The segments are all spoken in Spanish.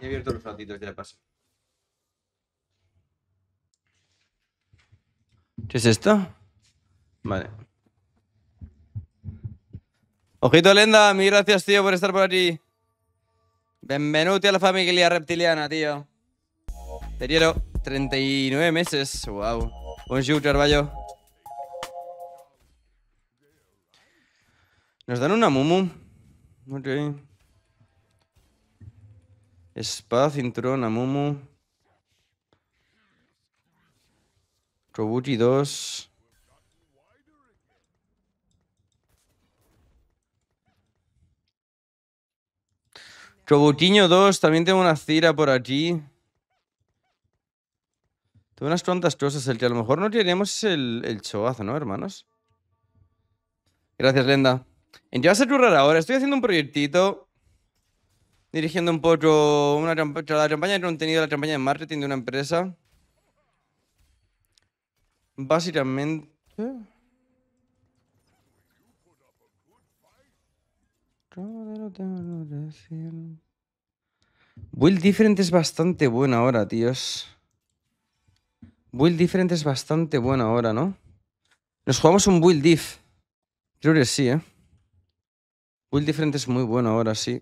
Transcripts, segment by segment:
He abierto los ratitos ya de paso. ¿Qué es esto? Vale. Ojito Lenda, mil gracias, tío, por estar por aquí. Bienvenuti a la familia reptiliana, tío. Te quiero. 39 meses. Wow. Bonjour, Carballo. Nos dan una mumu. Ok. Espada, cinturón, Amumu. Robuti 2. Robutiño 2. También tengo una Cira por allí. Tengo unas cuantas cosas. El que a lo mejor no tenemos es el, el ¿no, hermanos? Gracias, Lenda. ¿En qué vas a currar ahora? Estoy haciendo un proyectito dirigiendo un poco una, la campaña de contenido, la campaña de marketing de una empresa. Básicamente... Build Different es bastante buena ahora, tíos. Build Different es bastante buena ahora, ¿no? Nos jugamos un Build Diff. Creo que sí, ¿eh? Build Different es muy bueno ahora, sí.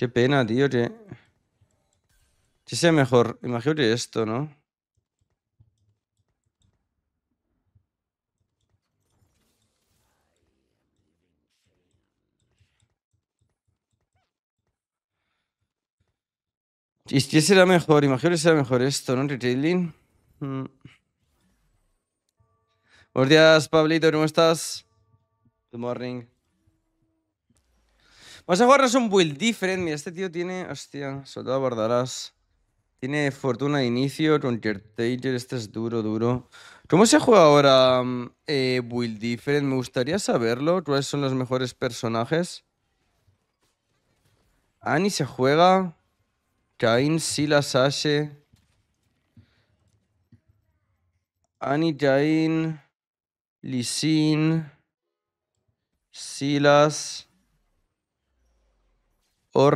Qué pena, tío, que... Que sea mejor. Imagino esto, ¿no? ¿Y qué será mejor? Imagino que será mejor esto, ¿no? Retailing. Mm. Buenos días, Pablito, ¿cómo estás? Good morning. Vamos a jugarnos un build different. Mira, este tío tiene... Hostia, soldado Bardarás. Tiene fortuna de inicio, Countertaker, este es duro, duro. ¿Cómo se juega ahora Will mm, eh, Build Different? Me gustaría saberlo, cuáles son los mejores personajes. Annie se juega. Cain, Silas, Ashe. Annie, Cain, Sin. Silas. Or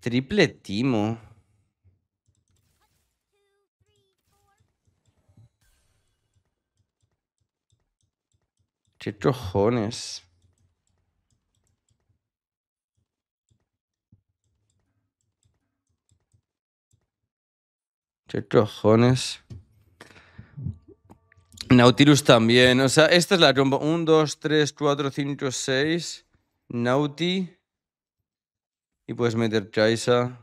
triple timo. Qué cojones... Qué cojones... Nautilus también. O sea, esta es la trompa. 1, 2, 3, 4, 5, 6. Nauti. Y puedes meter Chaisa.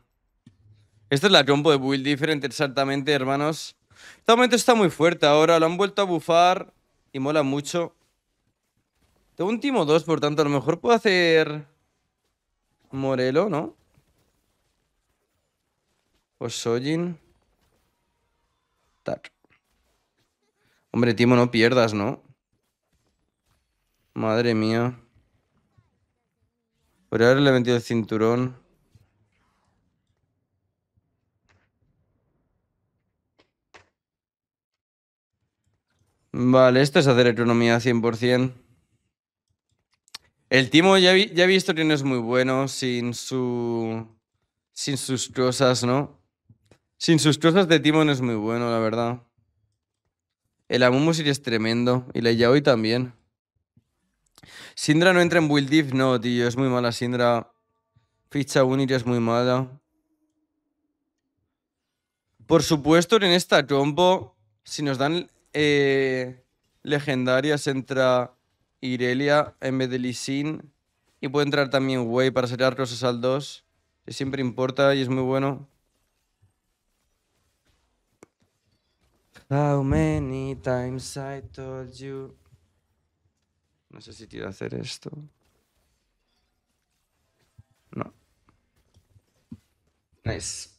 Esta es la trompa de Build Different, exactamente, hermanos. Este momento está muy fuerte ahora. Lo han vuelto a bufar. Y mola mucho. Tengo un Timo 2, por tanto, a lo mejor puedo hacer. Morelo, ¿no? O Sojin. Tac. Hombre, Timo, no pierdas, ¿no? Madre mía. Por he metido el cinturón. Vale, esto es hacer economía 100%. El Timo ya, he visto que no es muy bueno sin su... Sin sus cosas, ¿no? Sin sus cosas de Timo no es muy bueno, la verdad. El Amumusir es tremendo. Y la Yaoi también. Sindra no entra en Build diff? no, tío. Es muy mala Sindra. Ficha Unir es muy mala. Por supuesto, en esta combo, si nos dan eh, legendarias, entra Irelia en vez de Lisin. Y puede entrar también Wei para sacar cosas al 2. siempre importa y es muy bueno. How many times I told you. No sé si quiero hacer esto. No. Nice.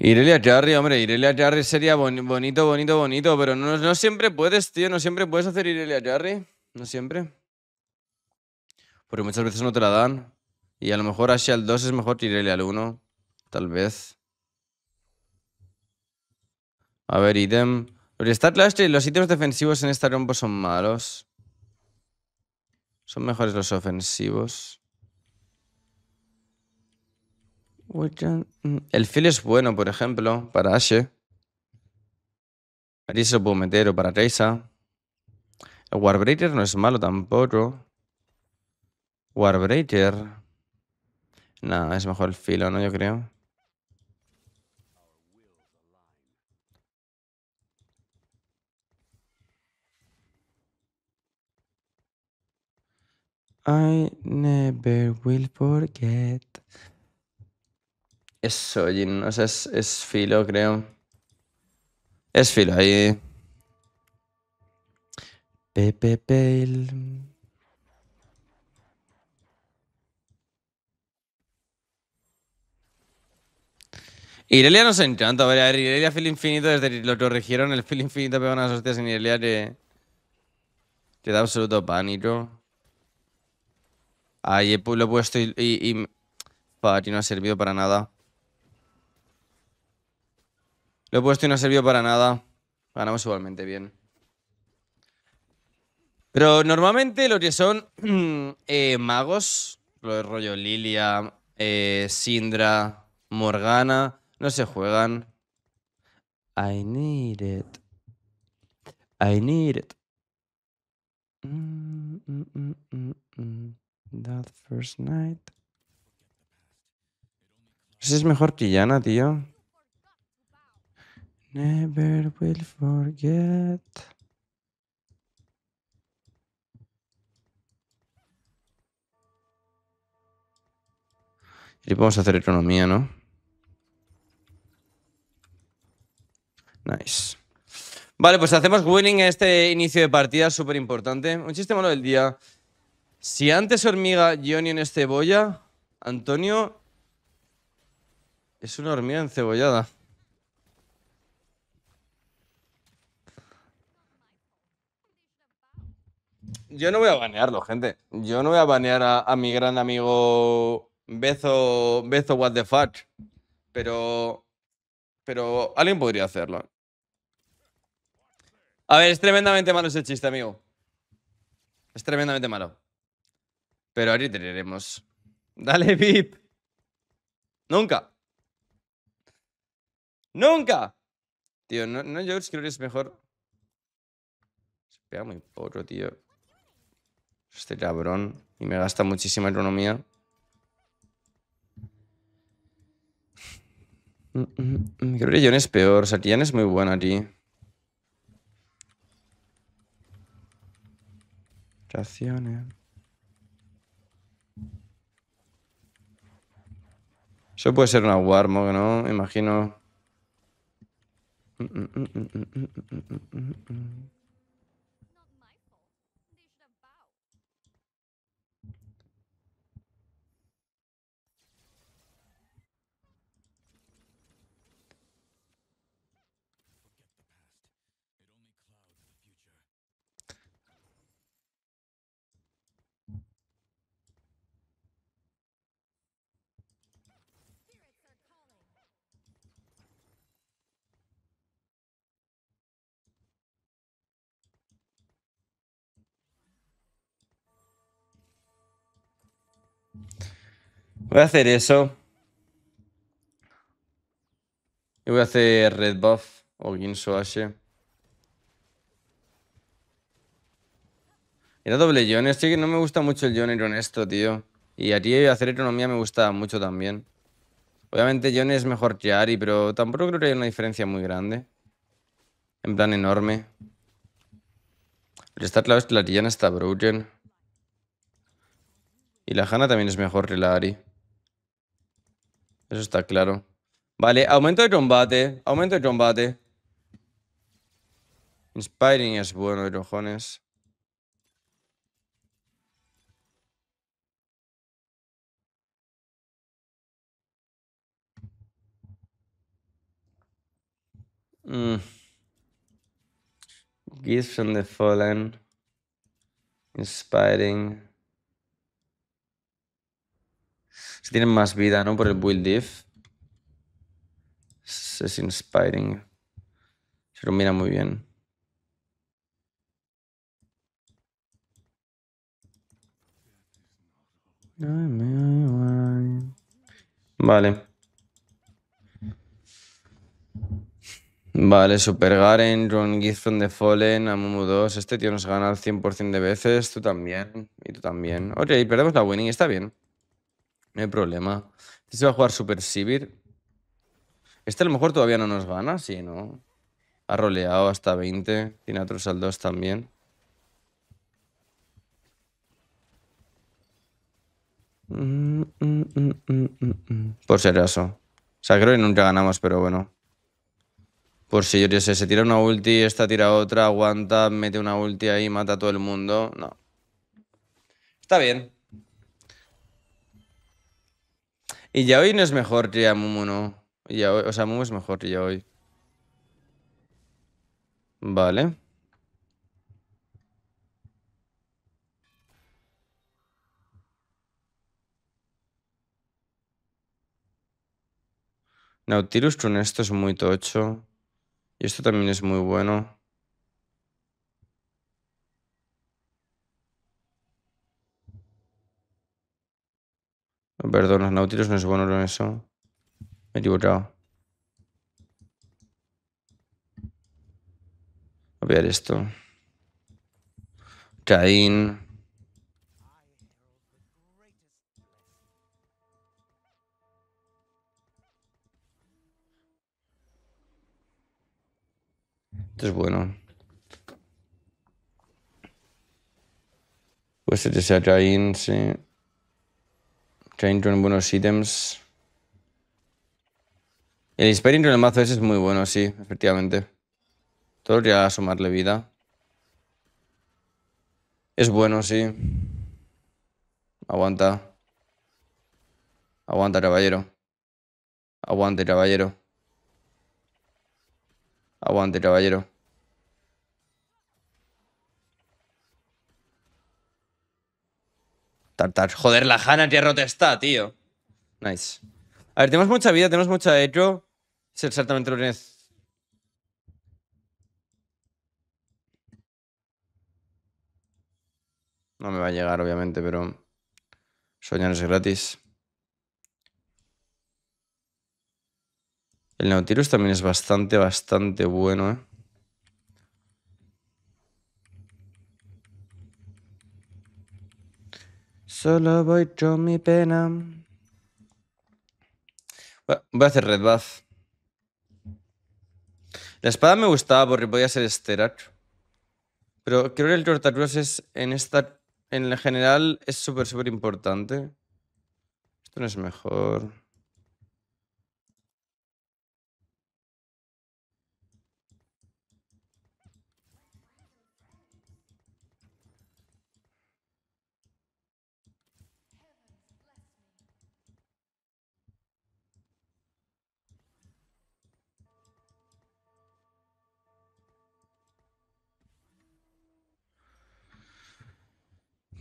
Irelia Jarry, hombre, Irelia Jarry sería bonito, bonito, bonito, pero no, no siempre puedes, tío, no siempre puedes hacer Irelia Jarry, no siempre. Porque muchas veces no te la dan. Y a lo mejor al 2 es mejor que Irelia al 1, tal vez. A ver, ítem. los ítems defensivos en esta rompo son malos. Son mejores los ofensivos. El filo es bueno, por ejemplo, para Ashe. Aquí se lo puedo meter, o para Reisa. El Warbreaker no es malo tampoco. Warbreaker. Nada, es mejor el filo, ¿no? Yo creo. I never will forget. Eso, Jin. O sea, es, es filo, creo. Es filo ahí. Pepe Pale. Irelia nos se encanta, a ver, Irelia Fil Infinito, desde que lo corrigieron, el filo Infinito pegó una hostias en Irelia que... que da absoluto pánico. Ahí lo he puesto y, y, y... no ha servido para nada. Lo he puesto y no ha servido para nada. Ganamos igualmente bien. Pero normalmente los que son eh, magos, de rollo Lilia, eh, Sindra, Morgana, no se juegan. I need it. I need it. Mm, mm, mm, That first night. Ese pues es mejor que Yana, tío. Never will forget. Y podemos hacer economía, ¿no? Nice. Vale, pues hacemos winning este inicio de partida, súper importante. Un chiste malo del día. Si antes hormiga Johnny es cebolla, Antonio es una hormiga encebollada. Yo no voy a banearlo, gente. Yo no voy a banear a, a mi gran amigo Bezo, Bezo What the Fuck. Pero. Pero alguien podría hacerlo. A ver, es tremendamente malo ese chiste, amigo. Es tremendamente malo. Pero ahorita leeremos. Dale, VIP. Nunca. Nunca. Tío, no, no George creo que es mejor. Se pega muy poco, tío. Este cabrón. Y me gasta muchísima economía. Mm, mm, mm. Creo que John es peor. O sea, Tian es muy buena aquí. Raciones. Eso puede ser una Warmog, ¿no? Me imagino. Voy a hacer eso. Y voy a hacer red buff o Ginso Ashe. Era doble Jones. Sí, no me gusta mucho el con esto, tío. Y a hacer economía me gusta mucho también. Obviamente Yone es mejor que Ari, pero tampoco creo que haya una diferencia muy grande. En plan enorme. Pero está claro es que la Tillana está broken. Y la Hanna también es mejor que la Ari. Eso está claro. Vale, aumento de combate. Aumento de combate. Inspiring es bueno de Mm. Gifts from the Fallen. Inspiring. tienen más vida, ¿no? Por el build diff. Es inspiring. Se mira muy bien. Vale. Vale, Super Garen, Ron from the Fallen, Amumu 2. Este tío nos gana al 100% de veces. Tú también. Y tú también. Ok, perdemos la winning. Está bien. No hay problema. Este se va a jugar Super Sibir. Este a lo mejor todavía no nos gana, sí, ¿no? Ha roleado hasta 20. Tiene otros al también. Por ser eso. O sea, creo que nunca ganamos, pero bueno. Por si yo no sé, se tira una ulti, esta tira otra, aguanta, mete una ulti ahí, mata a todo el mundo. No. Está bien. Y ya hoy no es mejor que ya Mumu, no. Ya o sea, Mumu es mejor que ya hoy. Vale. Nautilus con esto es muy tocho. Y esto también es muy bueno. Perdón, los Nautilus no se en eso. Me he equivocado. a ver esto. Caín. Esto es bueno. Pues este sea Caín, sí en buenos ítems. El Inspiring en el mazo ese es muy bueno, sí, efectivamente. Todo ya sumarle vida. Es bueno, sí. Aguanta. Aguanta, caballero. Aguante, caballero. Aguante, caballero. Joder, la Hanna ya rota está, tío. Nice. A ver, tenemos mucha vida, tenemos mucha hecho. Es exactamente lo que es No me va a llegar, obviamente, pero soñar es gratis. El Neotirus también es bastante, bastante bueno, ¿eh? Solo voy yo mi pena. voy a hacer red La espada me gustaba porque podía ser Sterak. Pero creo que el Tortacross es en esta. En general es súper, súper importante. Esto no es mejor.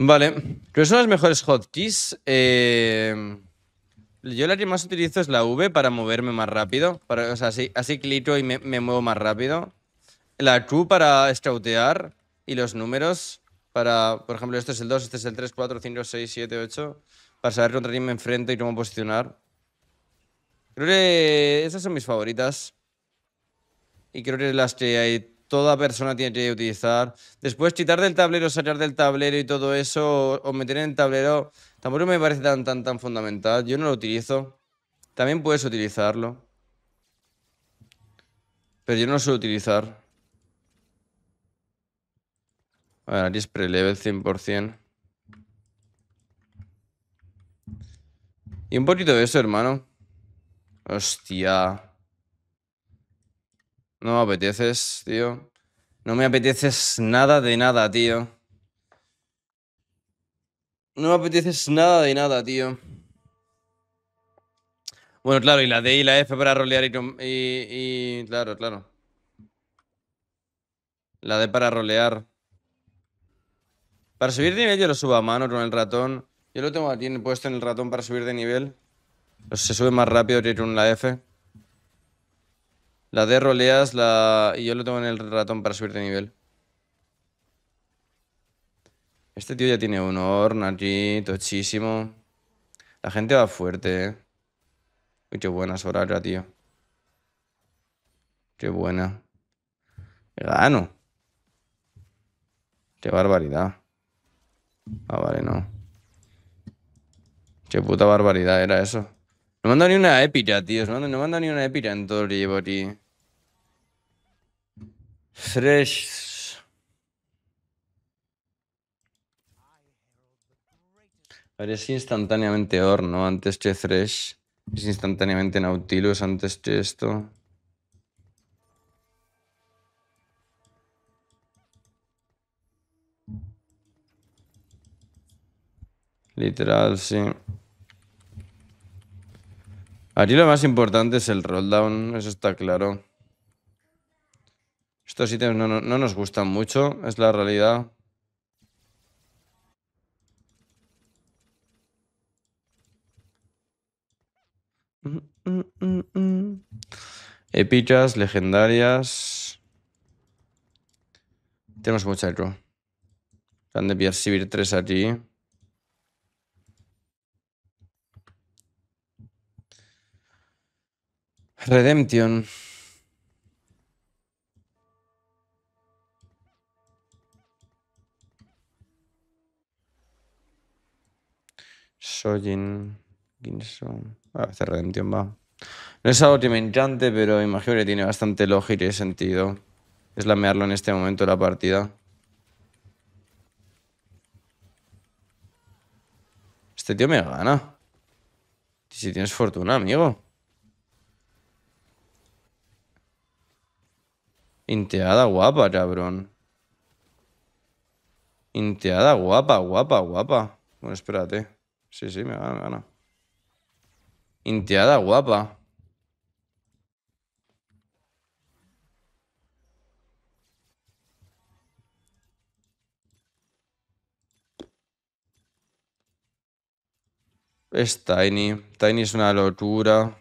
Vale. ¿Cuáles son las mejores hotkeys? Eh, yo la que más utilizo es la V para moverme más rápido. Para, o sea, así, así clico y me, muevo más rápido. La Q para strautear y los números para, por ejemplo, este es el 2, este es el 3, 4, 5, 6, 7, 8. Para saber contra quién me enfrento y cómo posicionar. Creo que esas son mis favoritas. Y creo que las que hay toda persona tiene que utilizar. Después, quitar del tablero, sacar del tablero y todo eso, o meter en el tablero, tampoco me parece tan, tan, tan fundamental. Yo no lo utilizo. También puedes utilizarlo. Pero yo no lo suelo utilizar. A ver, aquí es 100%. Y un poquito de eso, hermano. Hostia. No me apeteces, tío. No me apeteces nada de nada, tío. No me apeteces nada de nada, tío. Bueno, claro, y la D y la F para rolear y... y, y claro, claro. La D para rolear. Para subir de nivel yo lo subo a mano con el ratón. Yo lo tengo aquí puesto en el ratón para subir de nivel. Pues se sube más rápido que con la F. La de roleas la... y yo lo tengo en el ratón para subir de nivel. Este tío ya tiene un honor, allí, tochísimo. La gente va fuerte, eh. Uy, qué buena tío. Qué buena. Gano. Qué barbaridad. Ah, vale, no. Qué puta barbaridad era eso. No manda ni una épica, tío. No manda ni una épica en todo el que llevo Fresh. es instantáneamente horno antes que Thresh. Es instantáneamente Nautilus antes que esto. Literal, sí. Aquí lo más importante es el roll down. eso está claro. Estos ítems no, no, nos gustan mucho, es la realidad. epicas, legendarias. Tenemos mucha eco. Han de tres aquí. Redemption. Sojin, Ginson. A ah, veces Redemption va. No es algo que me encante, pero imagino que tiene bastante lógica y sentido. Es lamearlo en este momento de la partida. Este tío me gana. Si tienes fortuna, amigo. Inteada guapa, cabrón. Inteada guapa, guapa, guapa. Bueno, espérate. Sí, sí, me gana, me gana. Inteada guapa. Es Tiny. Tiny es una locura.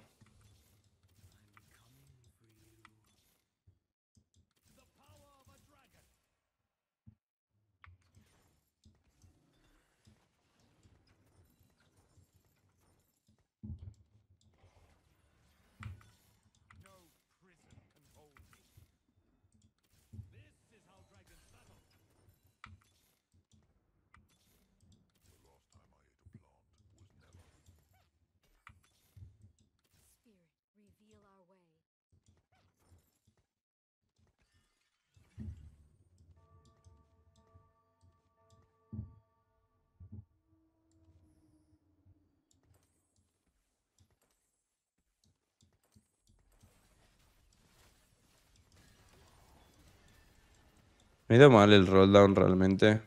Me ido mal el roll down realmente.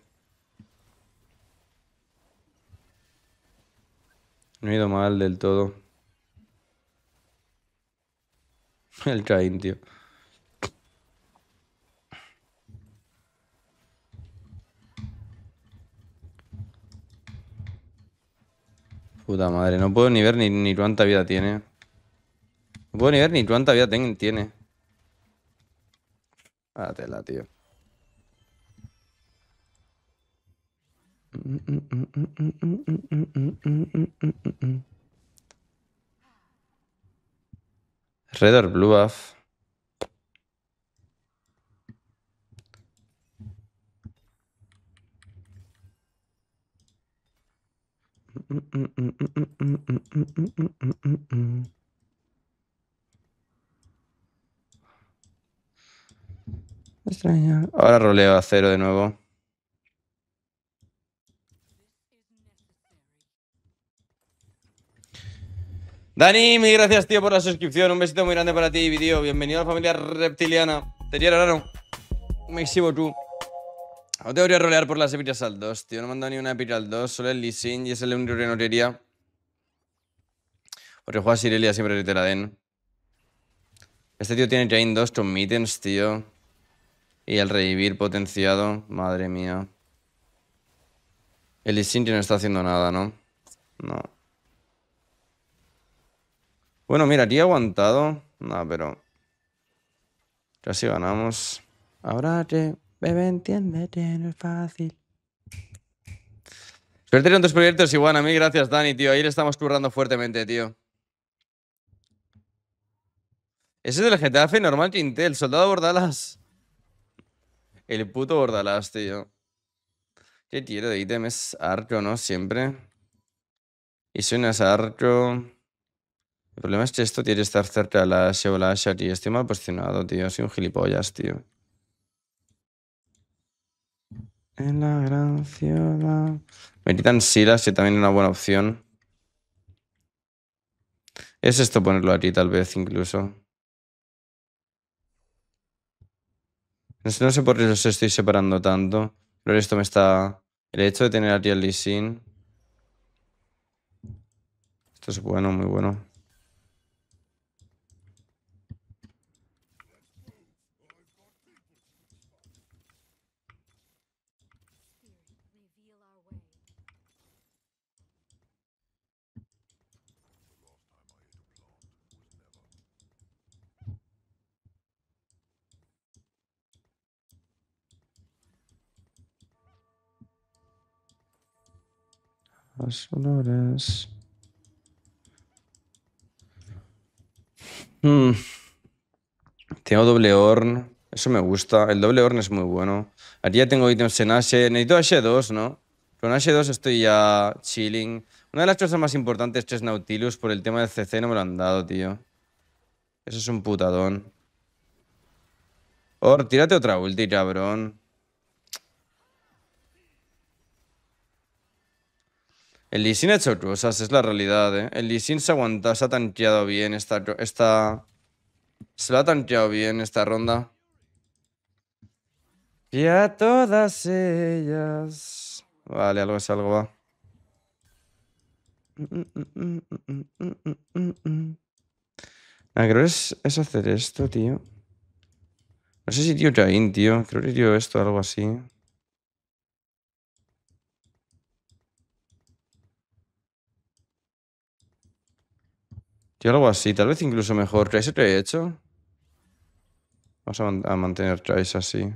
No ha ido mal del todo. El train, tío. Puta madre, no puedo ni ver ni, cuánta vida tiene. No puedo ni ver ni cuánta vida tiene. Átela, tío. Red Blue Ahora roleo a cero de nuevo. Dani, mil gracias, tío, por la suscripción. Un besito muy grande para ti, vídeo. Bienvenido a la familia reptiliana. Te quiero, raro. Me exhibo tú. No te voy a rolear por las epiras al 2, tío. No me han ni una epira al 2. Solo el Lisin y es el único que no quería. Porque juega Sirelia siempre que la den. Este tío tiene Jane 2 con Mittens, tío. Y el revivir potenciado. Madre mía. El Lisin no está haciendo nada, ¿no? No. Bueno, mira, aquí he aguantado. No, pero... Casi ganamos. Ahora te... Bebé, entiéndete, no es fácil. Suerte en tus proyectos, a mí. gracias, Dani, tío. Ahí le estamos currando fuertemente, tío. Ese es el GTAF normal Quintel. El Soldado bordalas. El puto Bordalás, tío. ¿Qué tiro de ítems? Arco, ¿no? Siempre. Y es arco. El problema es que esto tiene que estar cerca a la Asia o la Estoy mal posicionado, tío. Soy un gilipollas, tío. En la gran ciudad. Me quitan Silas, que también es una buena opción. Es esto ponerlo aquí, tal vez, incluso. No sé por qué los estoy separando tanto. Pero esto me está... El hecho de tener aquí el Lee Esto es bueno, muy bueno. Hmm. Tengo doble horn. Eso me gusta. El doble horn es muy bueno. Aquí ya tengo ítems en H. Necesito H2, ¿no? Con H2 estoy ya chilling. Una de las cosas más importantes es Nautilus. Por el tema del CC no me lo han dado, tío. Eso es un putadón. Or, tírate otra ulti, cabrón. El Lee ha hecho cosas, es la realidad, ¿eh? El Lee se aguanta, se ha tanqueado bien esta... Se lo ha tanqueado bien esta ronda. Y a todas ellas... Vale, algo es algo, va. Ah, creo que es, hacer esto, tío. No sé si tío Jain, tío. Creo que tío esto, algo así. Yo algo así, tal vez incluso mejor. ¿Trace lo he hecho? Vamos a, mantener Trace así.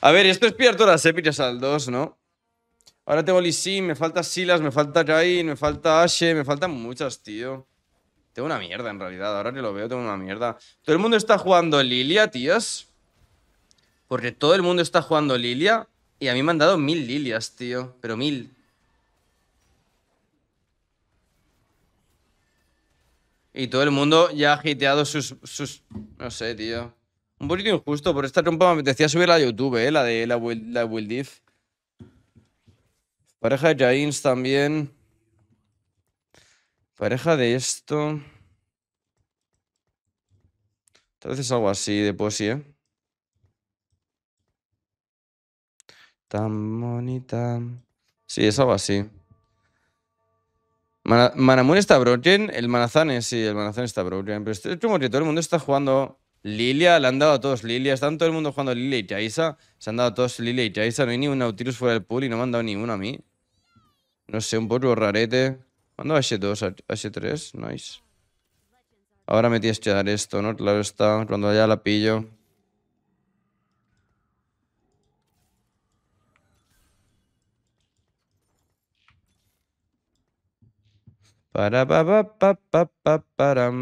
A ver, esto es pillar todas las épicas al 2, ¿no? Ahora tengo Lissin, me falta Silas, me falta Kain, me falta Ashe, me faltan muchas, tío. Tengo una mierda en realidad, ahora que lo veo tengo una mierda. Todo el mundo está jugando Lilia, tías. Porque todo el mundo está jugando Lilia y a mí me han dado mil Lilias, tío. Pero mil. Y todo el mundo ya ha hiteado sus, No sé, tío. Un poquito injusto, por esta trompa me apetecía subirla a YouTube, ¿eh? La de la, Will, la Pareja de Jains también. Pareja de esto. Tal vez es algo así de posi, ¿eh? Tan bonita. Sí, es algo así. Manamun está broken, el es sí, el Manazane está broken. Pero es como que todo el mundo está jugando Lilia, le han dado a todos Lilia, están todo el mundo jugando Lilia y Kaisa, se han dado a todos Lilia y Kaisa, no hay ni un Nautilus fuera del pool y no me han dado ni uno a mí. No sé, un poco rarete. ¿Cuándo H2? H3, nice. Ahora me tienes que dar esto, ¿no? Claro está, cuando ya la pillo. Ba-da-ba-ba-ba-ba-ba-ba-dum.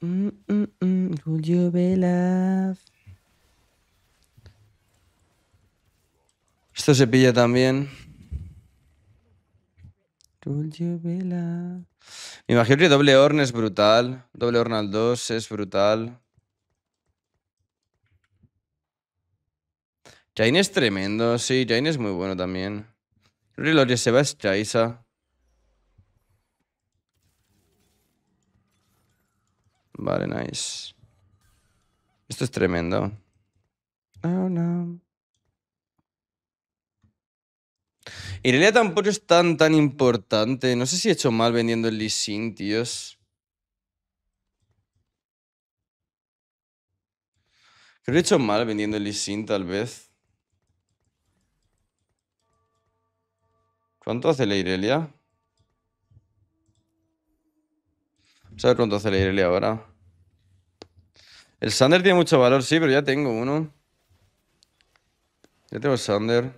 Mm, mm, mm Esto se pilla también. Would you Me imagino que doble horn es brutal. Doble horn al 2 es brutal. Jain es tremendo, sí. Jain es muy bueno también. Creo que lo que se va es Chaisa. Vale, nice. Esto es tremendo. Oh, no. Irelia tampoco es tan, tan importante. No sé si he hecho mal vendiendo el Lissin, tíos. Creo que he hecho mal vendiendo el Sin, tal vez. ¿Cuánto hace la Irelia? ¿Sabes cuánto hace la Irelia ahora. El Sander tiene mucho valor, sí, pero ya tengo uno. Ya tengo el Sander.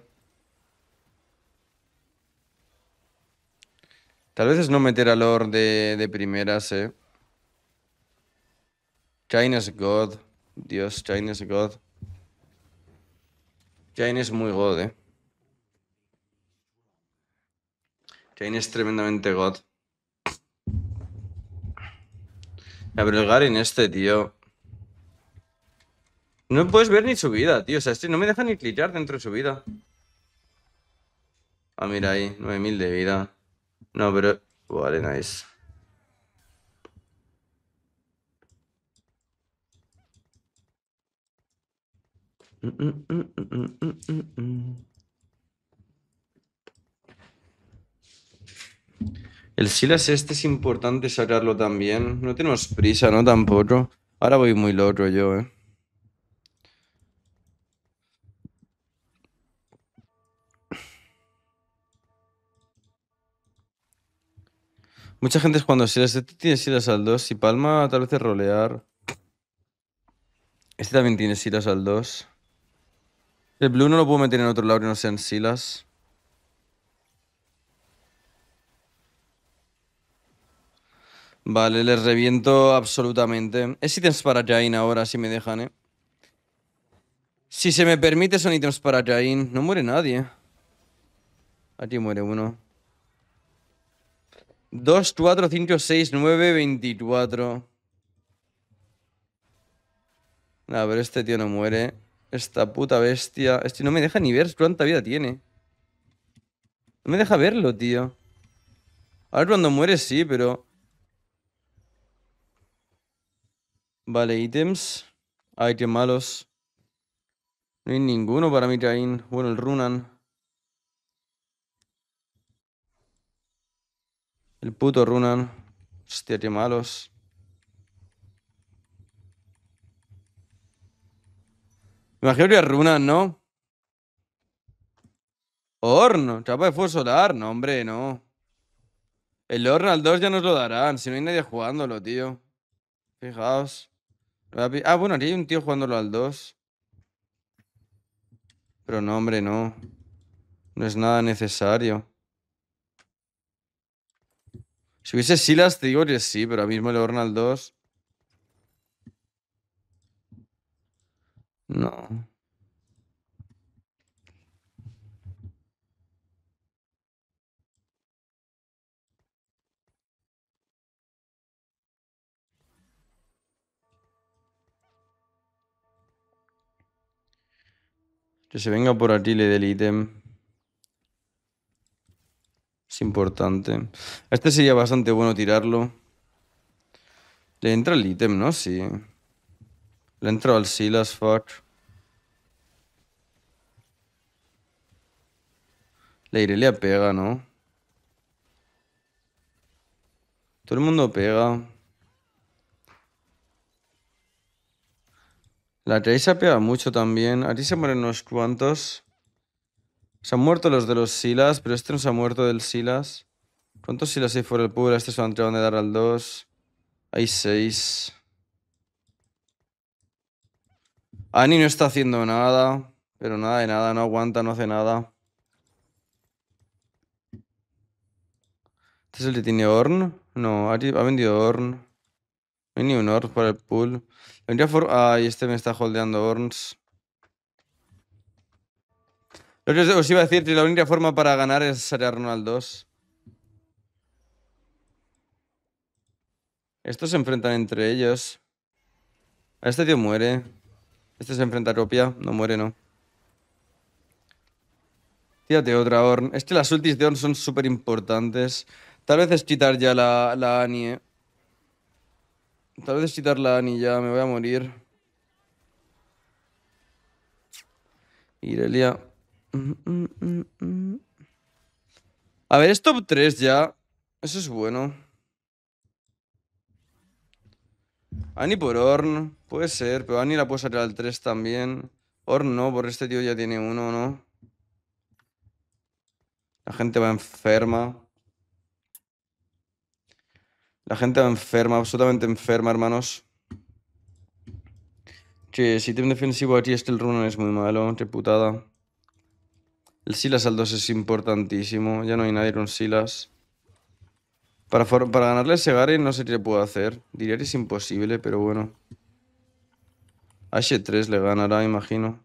Tal vez es no meter al Lord de, primeras, eh. es God. Dios, es God. China es muy God, eh. China es tremendamente God. el en este, tío. No puedes ver ni su vida, tío. O sea, este no me deja ni clicar dentro de su vida. Ah, mira ahí. 9000 de vida. No, pero... Vale, nice. El Silas este es importante sacarlo también. No tenemos prisa, ¿no? Tampoco. Ahora voy muy loco yo, ¿eh? Mucha gente es cuando Silas este tiene Silas al 2 y Palma tal vez es rolear. Este también tiene Silas al 2. El Blue no lo puedo meter en otro lado que no en Silas. Vale, les reviento absolutamente. Es ítems para Jain ahora, si me dejan, ¿eh? Si se me permite, son ítems para Jain. No muere nadie. Aquí muere uno. 2, 4, 5, 6, 9, 24. A ver, este tío no muere. Esta puta bestia. Este no me deja ni ver cuánta vida tiene. No me deja verlo, tío. Ahora cuando muere sí, pero... Vale, ítems. que malos. No hay ninguno para mí train. Bueno, el Runan. El puto Runan. Hostia, qué malos. Me imagino que es Runan, ¿no? Horno, chapa de fuego solar. No, hombre, no. El horno al 2 ya nos lo darán, si no hay nadie jugándolo, tío. Fijaos. Ah, bueno, aquí hay un tío jugándolo al 2. Pero no, hombre, no. No es nada necesario. Si hubiese Silas, digo que sí, pero ahora mismo el horno al 2. No. Que se venga por aquí le dé el ítem. Es importante. Este sería bastante bueno tirarlo. Le entra el ítem, ¿no? Sí. Le entra al Silas, fuck. La Irelia pega, ¿no? Todo el mundo pega. La ha pega mucho también. Aquí se mueren unos cuantos. Se han muerto los de los Silas, pero este no se ha muerto del Silas. ¿Cuántos Silas hay fuera del pueblo? Este se lo han tirado de dar al 2. Hay 6. Ani no está haciendo nada. Pero nada de nada, no aguanta, no hace nada. ¿Este es el que tiene Horn. No, ha vendido Horn. No hay ni un or para el pool. única forma. Ay, este me está holdeando Orns. Lo os iba a decir, que la única forma para ganar es a Ronald 2. Estos se enfrentan entre ellos. Este tío muere. Este se enfrenta a Copia. No muere, no. Tírate otra Orn. Es que las ultis de Orn son súper importantes. Tal vez es quitar ya la, la Annie. Eh. Tal vez quitar la Ani ya, me voy a morir. Irelia. Mm, mm, mm, a ver, es top 3 ya. Eso es bueno. Ani por Orn. Puede ser, pero Ani la puedo sacar al 3 también. Orn no, porque este tío ya tiene uno, ¿no? La gente va enferma. La gente enferma, absolutamente enferma, hermanos. Che, si un defensivo aquí este el runo es muy malo, putada. El Silas al 2 es importantísimo. Ya no hay nadie con Silas. Para, para ganarle a ese no sé qué puedo hacer. Diría que es imposible, pero bueno. H3 le ganará, imagino.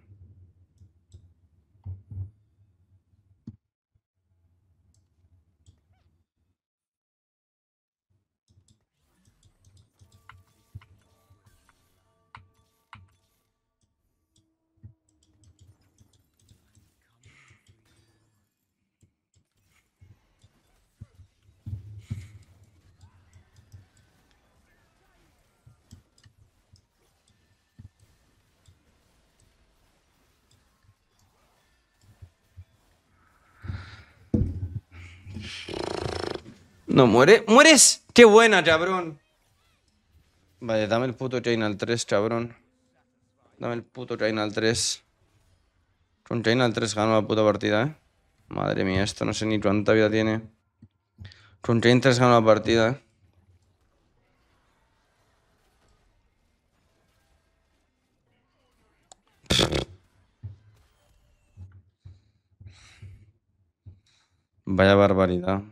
No, muere. ¡Mueres! ¡Qué buena, cabrón. Vale, dame el puto chain al 3, chabrón. Dame el puto chain al 3. Con al 3 gano la puta partida, ¿eh? Madre mía, esto no sé ni cuánta vida tiene. Con chain 3 gano la partida, ¿eh? Vaya barbaridad.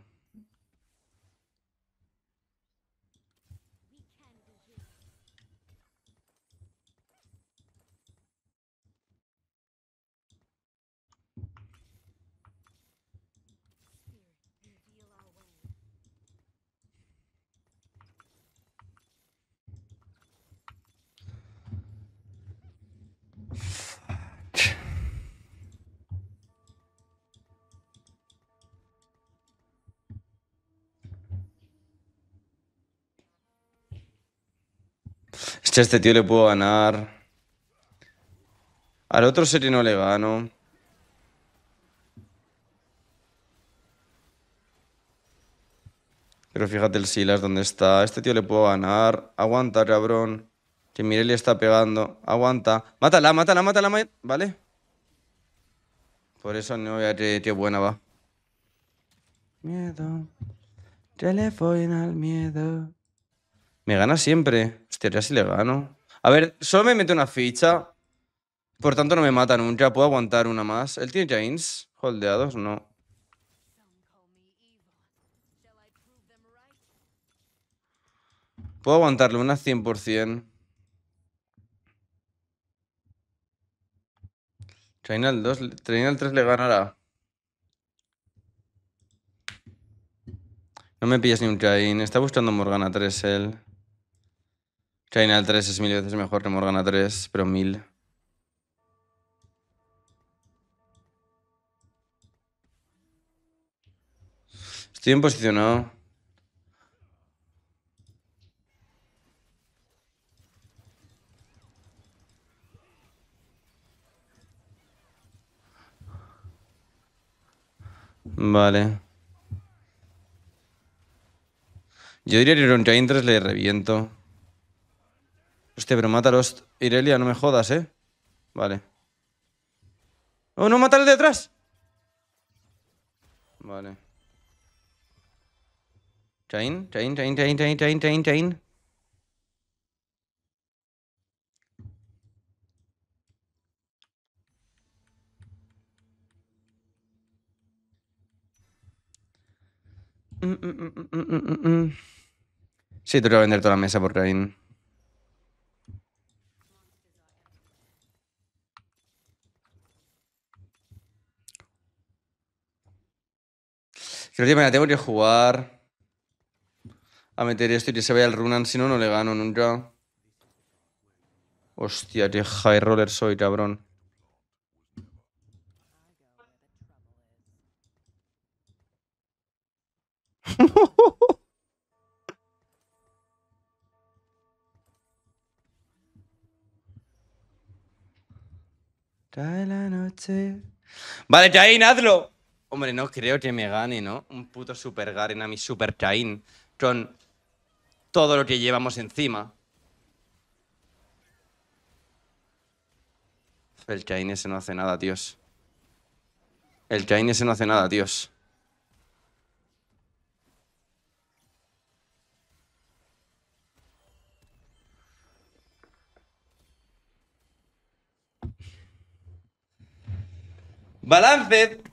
Este, tío le puedo ganar. Al otro serie no le gano. Pero fíjate el Silas dónde está. Este tío le puedo ganar. Aguanta, cabrón. Que Mirelli está pegando. Aguanta. Mátala, mátala, mátala, Vale. Por eso no voy a tío buena va. Miedo. Telefón al miedo. Me gana siempre. Hostia, ya si le gano. A ver, solo me mete una ficha. Por tanto, no me mata nunca. Puedo aguantar una más. ¿Él tiene jains? Holdeados, no. Puedo aguantarle una 100%. Train al 2, Train 3 le ganará. No me pillas ni un Train. Está buscando Morgana 3 él. Final 3 es mil veces mejor que Morgana 3, pero mil. Estoy bien posicionado. Vale. Yo diría que un 3 le reviento. Hostia, pero mátalos. Irelia, no me jodas, ¿eh? Vale. ¡Oh, no, de detrás! Vale. Chain, chain, chain, chain, chain, chain, chain, chain. Mm, mm, mm, sí, te voy a vender toda la mesa por Chain. Que me la tengo que jugar a meter esto y que se vaya el Runan, si no, no le gano nunca. Hostia, qué high roller soy, cabrón. Cae la noche. Vale, ahí hazlo. Hombre, no creo que me gane, ¿no? Un puto Super Garen a mi Super Cain con todo lo que llevamos encima. El Cain ese no hace nada, tíos. El Cain ese no hace nada, tíos. ¡Balance!